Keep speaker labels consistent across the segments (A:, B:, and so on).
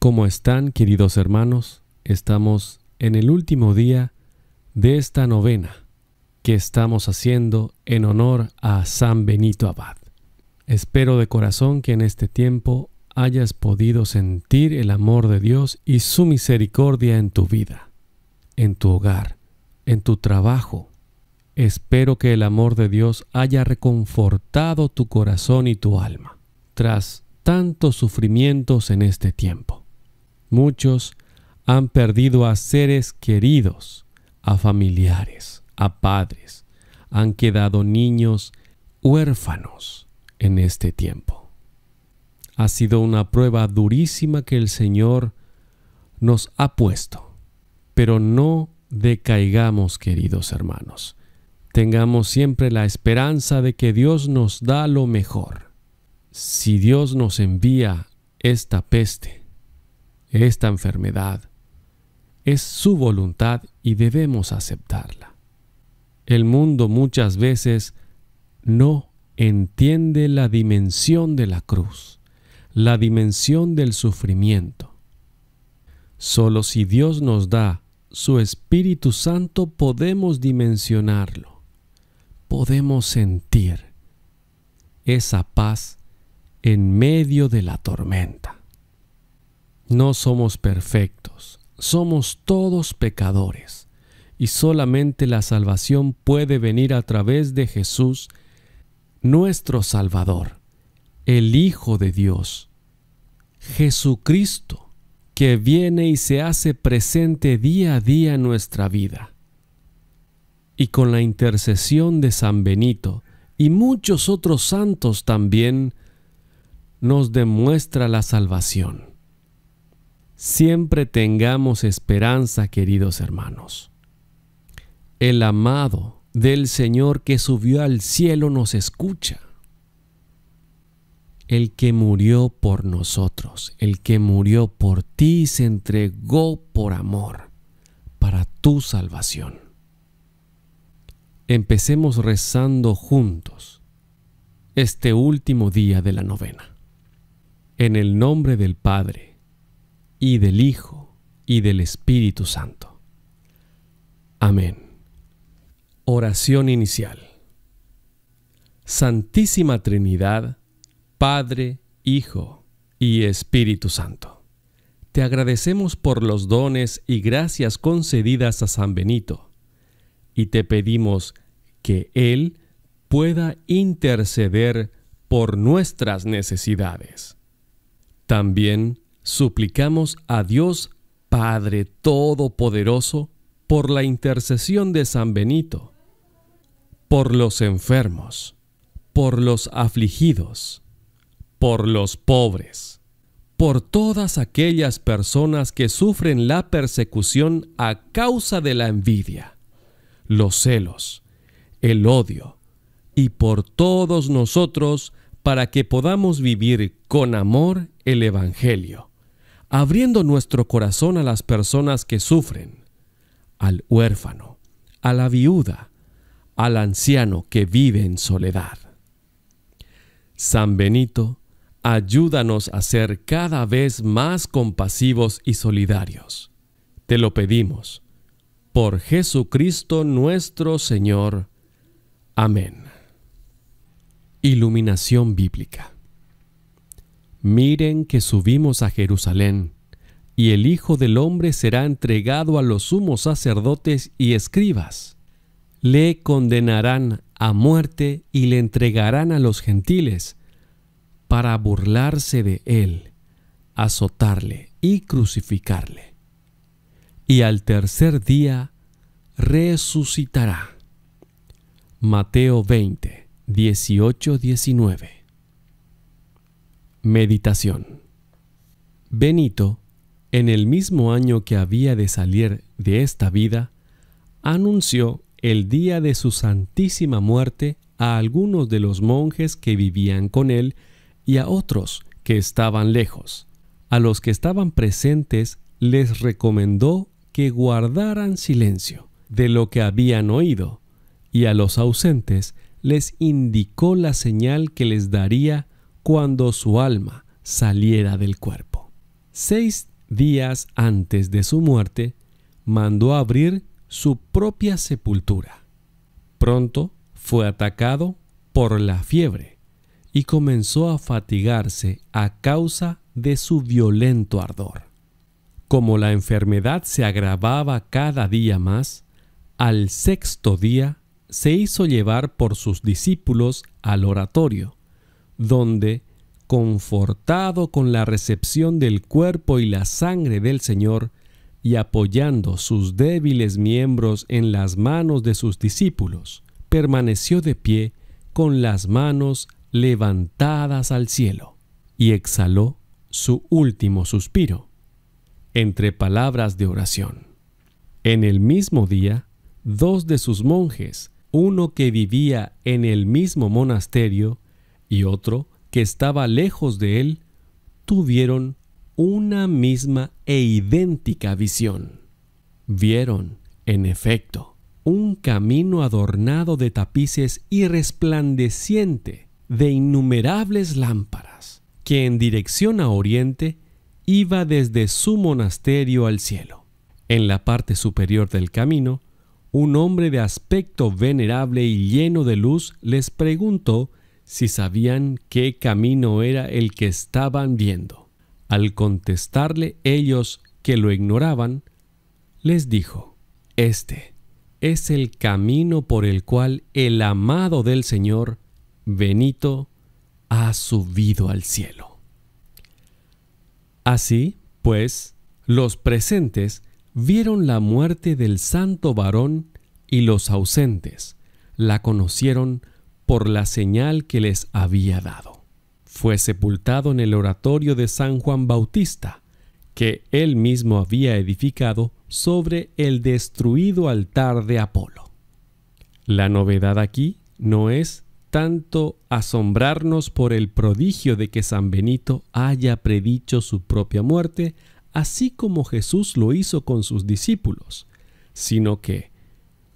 A: ¿Cómo están, queridos hermanos? Estamos en el último día de esta novena que estamos haciendo en honor a San Benito Abad. Espero de corazón que en este tiempo hayas podido sentir el amor de Dios y su misericordia en tu vida, en tu hogar, en tu trabajo. Espero que el amor de Dios haya reconfortado tu corazón y tu alma tras tantos sufrimientos en este tiempo. Muchos han perdido a seres queridos, a familiares, a padres. Han quedado niños huérfanos en este tiempo. Ha sido una prueba durísima que el Señor nos ha puesto, pero no decaigamos, queridos hermanos. Tengamos siempre la esperanza de que Dios nos da lo mejor. Si Dios nos envía esta peste, esta enfermedad es su voluntad y debemos aceptarla. El mundo muchas veces no entiende la dimensión de la cruz, la dimensión del sufrimiento. Solo si Dios nos da su Espíritu Santo podemos dimensionarlo, podemos sentir esa paz en medio de la tormenta. No somos perfectos, somos todos pecadores, y solamente la salvación puede venir a través de Jesús, nuestro Salvador, el Hijo de Dios, Jesucristo, que viene y se hace presente día a día en nuestra vida. Y con la intercesión de San Benito y muchos otros santos también, nos demuestra la salvación. Siempre tengamos esperanza, queridos hermanos. El amado del Señor que subió al cielo nos escucha. El que murió por nosotros, el que murió por ti, se entregó por amor, para tu salvación. Empecemos rezando juntos este último día de la novena. En el nombre del Padre, y del Hijo, y del Espíritu Santo. Amén. Oración inicial. Santísima Trinidad, Padre, Hijo y Espíritu Santo. Te agradecemos por los dones y gracias concedidas a San Benito, y te pedimos que Él pueda interceder por nuestras necesidades. También suplicamos a Dios Padre Todopoderoso por la intercesión de San Benito, por los enfermos, por los afligidos, por los pobres, por todas aquellas personas que sufren la persecución a causa de la envidia, los celos, el odio, y por todos nosotros para que podamos vivir con amor el Evangelio abriendo nuestro corazón a las personas que sufren, al huérfano, a la viuda, al anciano que vive en soledad. San Benito, ayúdanos a ser cada vez más compasivos y solidarios. Te lo pedimos, por Jesucristo nuestro Señor. Amén. Iluminación Bíblica Miren que subimos a Jerusalén, y el Hijo del Hombre será entregado a los sumos sacerdotes y escribas. Le condenarán a muerte y le entregarán a los gentiles, para burlarse de él, azotarle y crucificarle. Y al tercer día resucitará. Mateo 20, 18, 19. Meditación. Benito, en el mismo año que había de salir de esta vida, anunció el día de su santísima muerte a algunos de los monjes que vivían con él y a otros que estaban lejos. A los que estaban presentes les recomendó que guardaran silencio de lo que habían oído, y a los ausentes les indicó la señal que les daría cuando su alma saliera del cuerpo. Seis días antes de su muerte, mandó abrir su propia sepultura. Pronto fue atacado por la fiebre y comenzó a fatigarse a causa de su violento ardor. Como la enfermedad se agravaba cada día más, al sexto día se hizo llevar por sus discípulos al oratorio donde, confortado con la recepción del cuerpo y la sangre del Señor, y apoyando sus débiles miembros en las manos de sus discípulos, permaneció de pie con las manos levantadas al cielo, y exhaló su último suspiro, entre palabras de oración. En el mismo día, dos de sus monjes, uno que vivía en el mismo monasterio y otro que estaba lejos de él, tuvieron una misma e idéntica visión. Vieron, en efecto, un camino adornado de tapices y resplandeciente de innumerables lámparas, que en dirección a oriente iba desde su monasterio al cielo. En la parte superior del camino, un hombre de aspecto venerable y lleno de luz les preguntó si sabían qué camino era el que estaban viendo. Al contestarle ellos que lo ignoraban, les dijo, Este es el camino por el cual el amado del Señor, Benito, ha subido al cielo. Así, pues, los presentes vieron la muerte del santo varón y los ausentes la conocieron por la señal que les había dado. Fue sepultado en el oratorio de San Juan Bautista, que él mismo había edificado sobre el destruido altar de Apolo. La novedad aquí no es tanto asombrarnos por el prodigio de que San Benito haya predicho su propia muerte, así como Jesús lo hizo con sus discípulos, sino que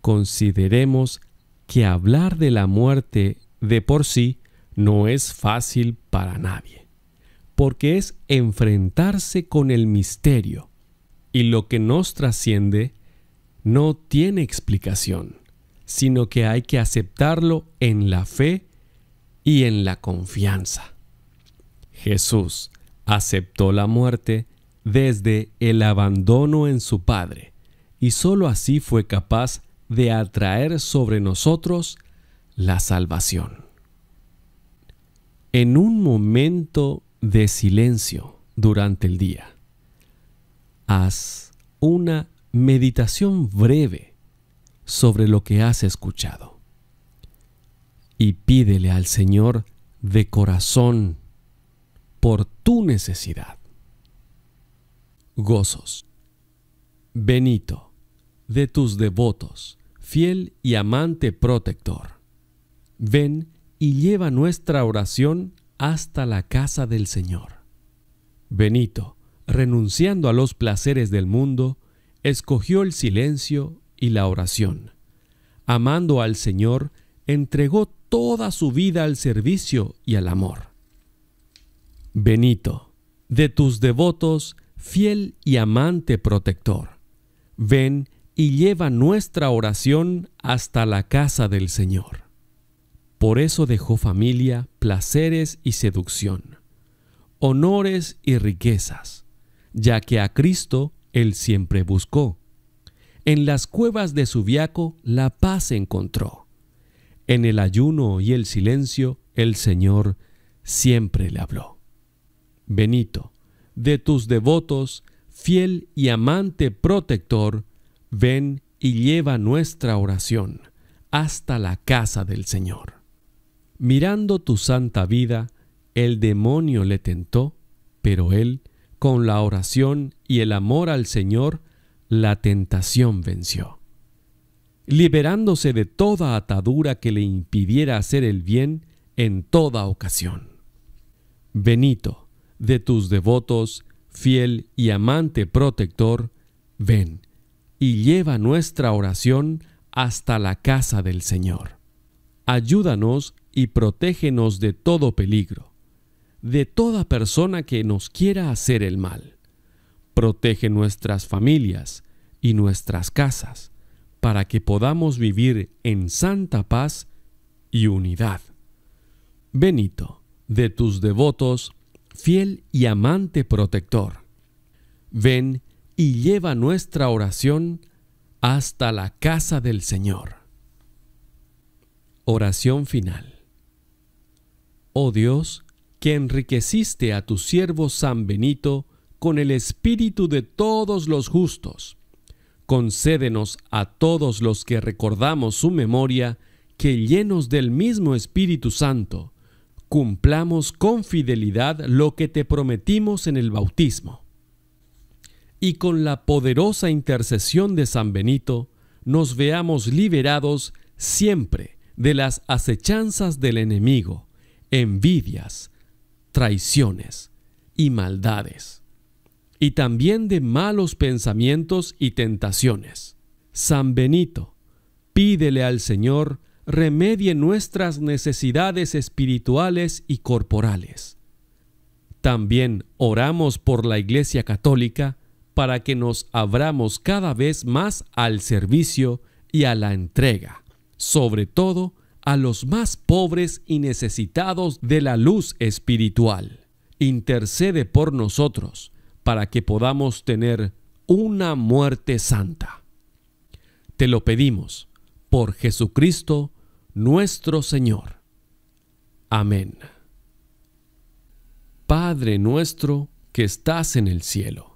A: consideremos que hablar de la muerte de por sí no es fácil para nadie, porque es enfrentarse con el misterio y lo que nos trasciende no tiene explicación, sino que hay que aceptarlo en la fe y en la confianza. Jesús aceptó la muerte desde el abandono en su Padre, y sólo así fue capaz de atraer sobre nosotros la salvación. En un momento de silencio durante el día, haz una meditación breve sobre lo que has escuchado y pídele al Señor de corazón por tu necesidad. Gozos. Benito de tus devotos, fiel y amante protector. Ven y lleva nuestra oración hasta la casa del Señor. Benito, renunciando a los placeres del mundo, escogió el silencio y la oración. Amando al Señor, entregó toda su vida al servicio y al amor. Benito, de tus devotos, fiel y amante protector, ven y y lleva nuestra oración hasta la casa del Señor. Por eso dejó familia, placeres y seducción, honores y riquezas, ya que a Cristo él siempre buscó. En las cuevas de viaco, la paz encontró. En el ayuno y el silencio el Señor siempre le habló. Benito, de tus devotos, fiel y amante protector, ven y lleva nuestra oración hasta la casa del Señor. Mirando tu santa vida, el demonio le tentó, pero él, con la oración y el amor al Señor, la tentación venció. Liberándose de toda atadura que le impidiera hacer el bien en toda ocasión. Benito, de tus devotos, fiel y amante protector, ven y lleva nuestra oración hasta la casa del Señor. Ayúdanos y protégenos de todo peligro, de toda persona que nos quiera hacer el mal. Protege nuestras familias y nuestras casas para que podamos vivir en santa paz y unidad. Benito, de tus devotos, fiel y amante protector. Ven y y lleva nuestra oración hasta la casa del Señor. Oración final. Oh Dios, que enriqueciste a tu siervo San Benito con el espíritu de todos los justos, concédenos a todos los que recordamos su memoria que llenos del mismo Espíritu Santo, cumplamos con fidelidad lo que te prometimos en el bautismo y con la poderosa intercesión de San Benito, nos veamos liberados siempre de las acechanzas del enemigo, envidias, traiciones y maldades, y también de malos pensamientos y tentaciones. San Benito, pídele al Señor remedie nuestras necesidades espirituales y corporales. También oramos por la Iglesia Católica, para que nos abramos cada vez más al servicio y a la entrega, sobre todo a los más pobres y necesitados de la luz espiritual. Intercede por nosotros para que podamos tener una muerte santa. Te lo pedimos por Jesucristo nuestro Señor. Amén. Padre nuestro que estás en el cielo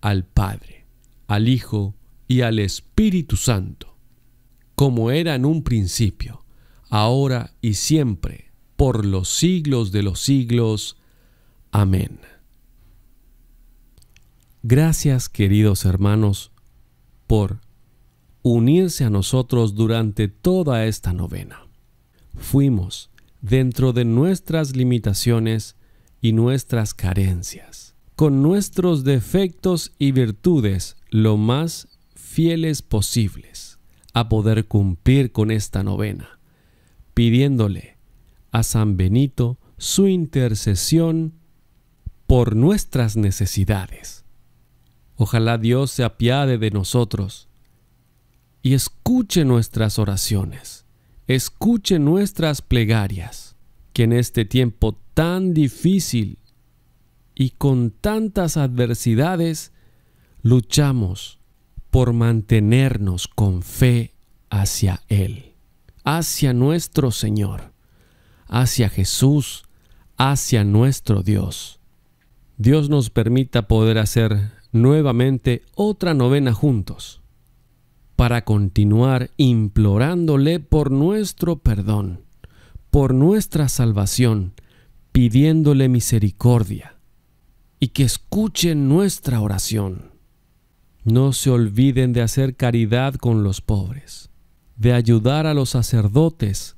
A: al Padre, al Hijo y al Espíritu Santo, como era en un principio, ahora y siempre, por los siglos de los siglos. Amén. Gracias queridos hermanos por unirse a nosotros durante toda esta novena. Fuimos, dentro de nuestras limitaciones y nuestras carencias, con nuestros defectos y virtudes lo más fieles posibles a poder cumplir con esta novena, pidiéndole a San Benito su intercesión por nuestras necesidades. Ojalá Dios se apiade de nosotros y escuche nuestras oraciones, escuche nuestras plegarias, que en este tiempo tan difícil y con tantas adversidades, luchamos por mantenernos con fe hacia Él, hacia nuestro Señor, hacia Jesús, hacia nuestro Dios. Dios nos permita poder hacer nuevamente otra novena juntos, para continuar implorándole por nuestro perdón, por nuestra salvación, pidiéndole misericordia y que escuchen nuestra oración. No se olviden de hacer caridad con los pobres, de ayudar a los sacerdotes,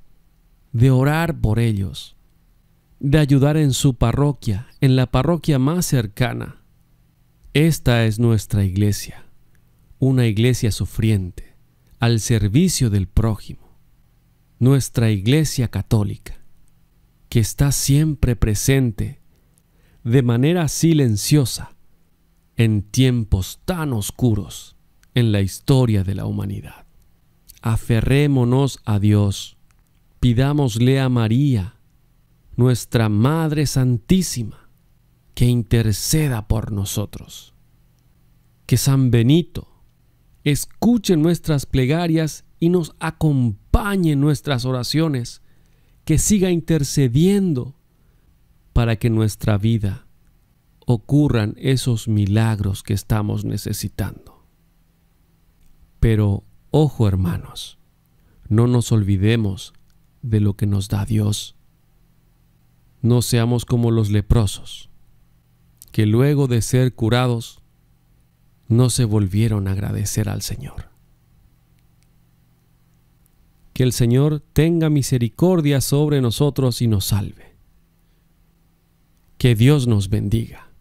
A: de orar por ellos, de ayudar en su parroquia, en la parroquia más cercana. Esta es nuestra iglesia, una iglesia sufriente, al servicio del prójimo, nuestra iglesia católica, que está siempre presente de manera silenciosa en tiempos tan oscuros en la historia de la humanidad. Aferrémonos a Dios, pidámosle a María, nuestra Madre Santísima, que interceda por nosotros. Que San Benito escuche nuestras plegarias y nos acompañe en nuestras oraciones, que siga intercediendo para que en nuestra vida ocurran esos milagros que estamos necesitando. Pero, ojo hermanos, no nos olvidemos de lo que nos da Dios. No seamos como los leprosos, que luego de ser curados, no se volvieron a agradecer al Señor. Que el Señor tenga misericordia sobre nosotros y nos salve. Que Dios nos bendiga.